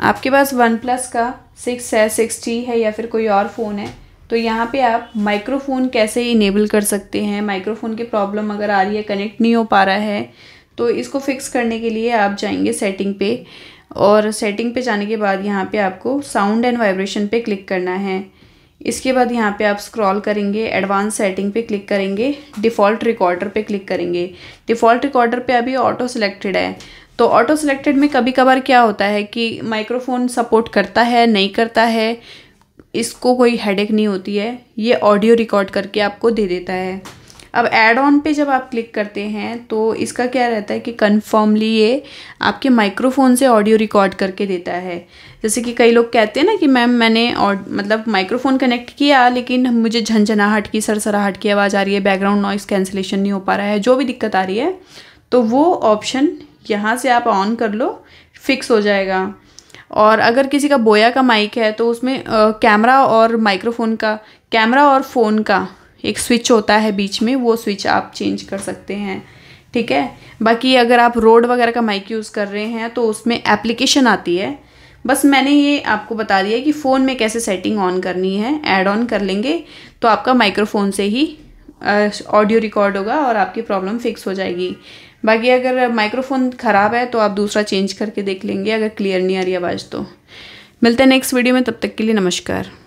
आपके पास OnePlus का सिक्स है सिक्स टी है या फिर कोई और फ़ोन है तो यहाँ पे आप माइक्रोफोन कैसे इनेबल कर सकते हैं माइक्रोफोन की प्रॉब्लम अगर आ रही है कनेक्ट नहीं हो पा रहा है तो इसको फिक्स करने के लिए आप जाएंगे सेटिंग पे और सेटिंग पे जाने के बाद यहाँ पे आपको साउंड एंड वाइब्रेशन पे क्लिक करना है इसके बाद यहाँ पे आप स्क्रॉल करेंगे एडवांस सेटिंग पे क्लिक करेंगे डिफ़ॉल्ट रिकॉर्डर पे क्लिक करेंगे डिफ़ॉल्ट रिकॉर्डर पे अभी ऑटो सिलेक्टेड है तो ऑटो सिलेक्टेड में कभी कभार क्या होता है कि माइक्रोफोन सपोर्ट करता है नहीं करता है इसको कोई हेडेक नहीं होती है ये ऑडियो रिकॉर्ड करके आपको दे देता है अब एड ऑन पे जब आप क्लिक करते हैं तो इसका क्या रहता है कि कन्फर्मली ये आपके माइक्रोफोन से ऑडियो रिकॉर्ड करके देता है जैसे कि कई लोग कहते हैं ना कि मैम मैंने और मतलब माइक्रोफोन कनेक्ट किया लेकिन मुझे झंझनाहट की सरसराहट की आवाज़ आ रही है बैकग्राउंड नॉइस कैंसिलेशन नहीं हो पा रहा है जो भी दिक्कत आ रही है तो वो ऑप्शन यहाँ से आप ऑन कर लो फिक्स हो जाएगा और अगर किसी का बोया का माइक है तो उसमें कैमरा और माइक्रोफोन का कैमरा और फ़ोन का एक स्विच होता है बीच में वो स्विच आप चेंज कर सकते हैं ठीक है बाकी अगर आप रोड वगैरह का माइक यूज़ कर रहे हैं तो उसमें एप्लीकेशन आती है बस मैंने ये आपको बता दिया कि फ़ोन में कैसे सेटिंग ऑन करनी है ऐड ऑन कर लेंगे तो आपका माइक्रोफोन से ही ऑडियो रिकॉर्ड होगा और आपकी प्रॉब्लम फिक्स हो जाएगी बाकी अगर माइक्रोफोन ख़राब है तो आप दूसरा चेंज करके देख लेंगे अगर क्लियर नहीं आ रही आवाज़ तो मिलते हैं नेक्स्ट वीडियो में तब तक के लिए नमस्कार